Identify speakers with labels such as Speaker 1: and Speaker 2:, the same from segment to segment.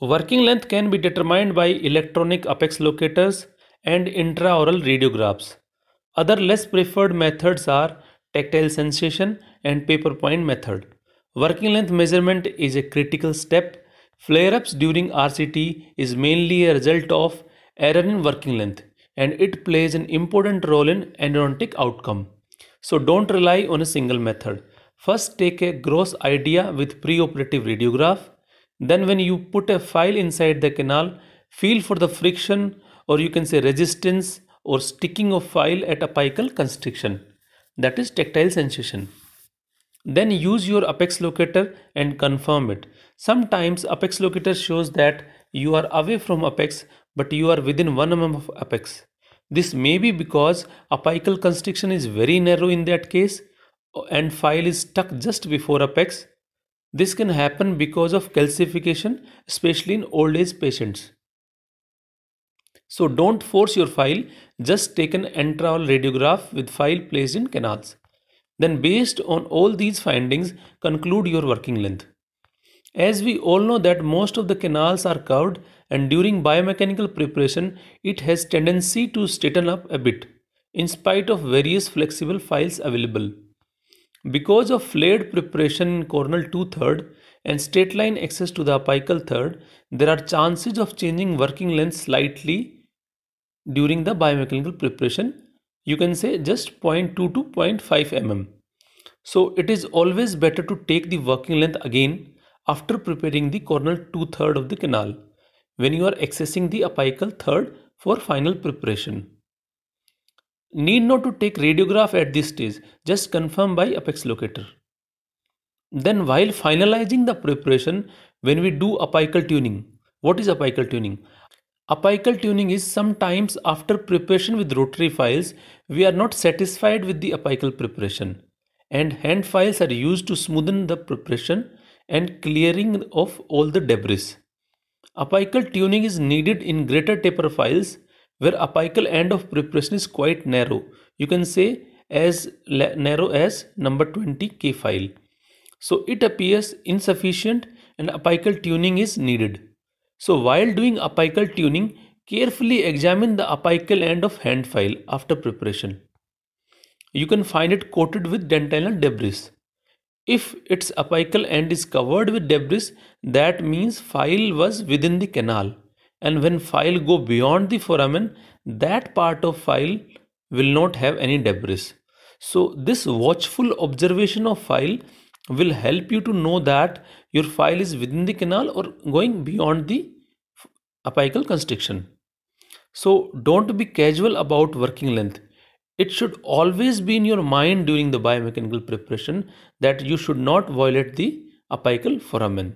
Speaker 1: Working length can be determined by electronic apex locators and intraoral radiographs. Other less preferred methods are tactile sensation and paper point method. Working length measurement is a critical step. Flare-ups during RCT is mainly a result of error in working length and it plays an important role in endodontic outcome. So don't rely on a single method. First take a gross idea with preoperative radiograph then when you put a file inside the canal, feel for the friction or you can say resistance or sticking of file at apical constriction. That is tactile sensation. Then use your apex locator and confirm it. Sometimes apex locator shows that you are away from apex but you are within 1 mm of apex. This may be because apical constriction is very narrow in that case and file is stuck just before apex this can happen because of calcification, especially in old age patients. So don't force your file, just take an enteral radiograph with file placed in canals. Then based on all these findings, conclude your working length. As we all know that most of the canals are curved and during biomechanical preparation, it has tendency to straighten up a bit in spite of various flexible files available. Because of flared preparation in coronal 2 third and straight line access to the apical third, there are chances of changing working length slightly during the biomechanical preparation. You can say just 0.2 to 0.5 mm. So it is always better to take the working length again after preparing the coronal 2 third of the canal when you are accessing the apical third for final preparation. Need not to take radiograph at this stage, just confirm by apex locator. Then while finalizing the preparation, when we do apical tuning, what is apical tuning? Apical tuning is sometimes after preparation with rotary files, we are not satisfied with the apical preparation and hand files are used to smoothen the preparation and clearing of all the debris. Apical tuning is needed in greater taper files where apical end of preparation is quite narrow. You can say as narrow as number 20 K file. So it appears insufficient and apical tuning is needed. So while doing apical tuning, carefully examine the apical end of hand file after preparation. You can find it coated with dentella debris. If its apical end is covered with debris, that means file was within the canal and when file go beyond the foramen that part of file will not have any debris so this watchful observation of file will help you to know that your file is within the canal or going beyond the apical constriction so don't be casual about working length it should always be in your mind during the biomechanical preparation that you should not violate the apical foramen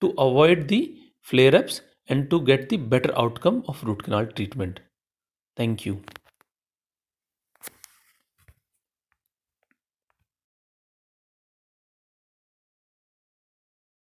Speaker 1: to avoid the flare ups and to get the better outcome of root canal treatment. Thank you.